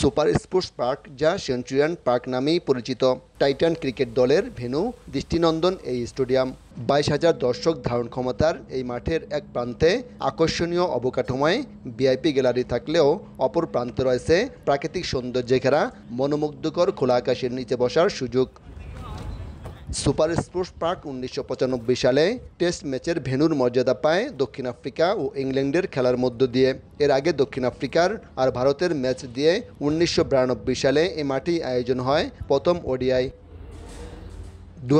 super sports park যা Centurion park নামেই পরিচিত টাইটান ক্রিকেট দলের ভেনু দৃষ্টিনন্দন এই স্টেডিয়াম বাইশ হাজার দর্শক ধারণ ক্ষমতার এই মাঠের এক প্রান্তে আকর্ষণীয় অবকাঠামোয় ভিআইপি গ্যালারি থাকলেও অপর প্রান্তে রয়েছে প্রাকৃতিক সৌন্দর্যে ঘেরা মনোমুগ্ধকর খোলা আকাশের নিচে বসার সুযোগ সুপার স্পোর্টস পার্ক উনিশশো সালে টেস্ট ম্যাচের ভেনুর মর্যাদা পায় দক্ষিণ আফ্রিকা ও ইংল্যান্ডের খেলার মধ্য দিয়ে এর আগে দক্ষিণ আফ্রিকার আর ভারতের ম্যাচ দিয়ে উনিশশো সালে এ মাঠে আয়োজন হয় প্রথম ওডিআই দু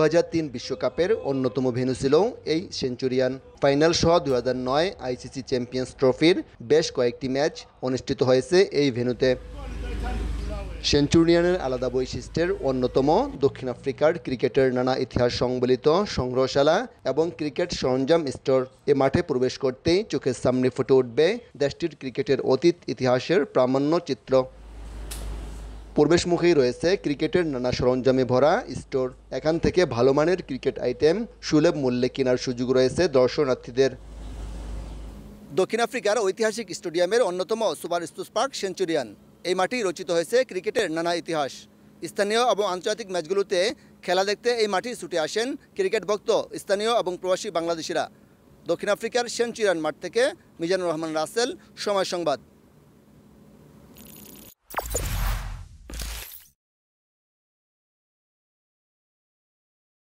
বিশ্বকাপের অন্যতম ভেন্যু ছিল এই সেঞ্চুরিয়ান ফাইনাল সহ দু আইসিসি চ্যাম্পিয়ন্স ট্রফির বেশ কয়েকটি ম্যাচ অনুষ্ঠিত হয়েছে এই ভেন্যুতে সেঞ্চুরিয়ানের আলাদা বৈশিষ্ট্যের অন্যতম দক্ষিণ আফ্রিকার ক্রিকেটের নানা ইতিহাস সংবলিত সংগ্রহশালা এবং ক্রিকেট সরঞ্জাম স্টোর এ মাঠে প্রবেশ করতেই চোখের সামনে ফুটে উঠবে দেশটির ক্রিকেটের অতীত ইতিহাসের প্রামাণ্য চিত্র প্রবেশমুখেই রয়েছে ক্রিকেটের নানা সরঞ্জামে ভরা স্টোর এখান থেকে ভালো মানের ক্রিকেট আইটেম সুলভ মূল্যে কেনার সুযোগ রয়েছে দর্শনার্থীদের দক্ষিণ আফ্রিকার ঐতিহাসিক স্টেডিয়ামের অন্যতম সুপার স্টুস পার্ক সেঞ্চুরিয়ান এই মাটি রচিত হয়েছে ক্রিকেটের নানা ইতিহাস স্থানীয় এবং আন্তর্জাতিক ম্যাচগুলোতে খেলা দেখতে এই মাটি ছুটে আসেন ক্রিকেট ভক্ত স্থানীয় এবং প্রবাসী বাংলাদেশিরা দক্ষিণ আফ্রিকার সেঞ্চুরিয়ান মাঠ থেকে মিজানুর রহমান রাসেল সময় সংবাদ